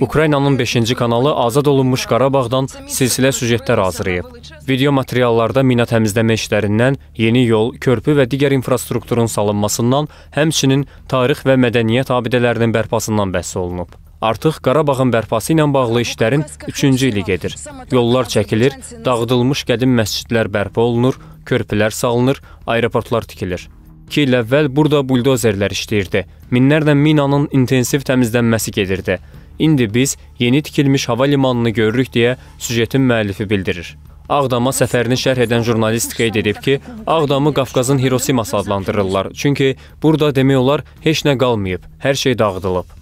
Ukraynanın 5-ci kanalı azad olunmuş Qarabağdan silsilə süjetlər hazırlayıb. Video materiallarda mina təmizləmə işlərindən, yeni yol, körpü və digər infrastrukturun salınmasından, həmçinin tarix və mədəniyyət abidələrinin bərpasından bəhs olunub. Artıq Qarabağın bərpası ilə bağlı işlərin 3-cü ili gedir. Yollar çəkilir, dağıdılmış qədim məscidlər bərpa olunur, körpülər salınır, aeroportlar tikilir. 2 il əvvəl burada buldozerlər işləyirdi. Minlərlə minanın intensiv təmizlənməsi gedirdi. İndi biz yeni tikilmiş hava limanını görürük deyə süjetin müəllifi bildirir. Ağdama səfərini şərh edən jurnalist qeyd edib ki, Ağdamı Qafqazın Hirosiması adlandırırlar. Çünki burada demək olar heç nə qalmayıb, hər şey dağıdılıb.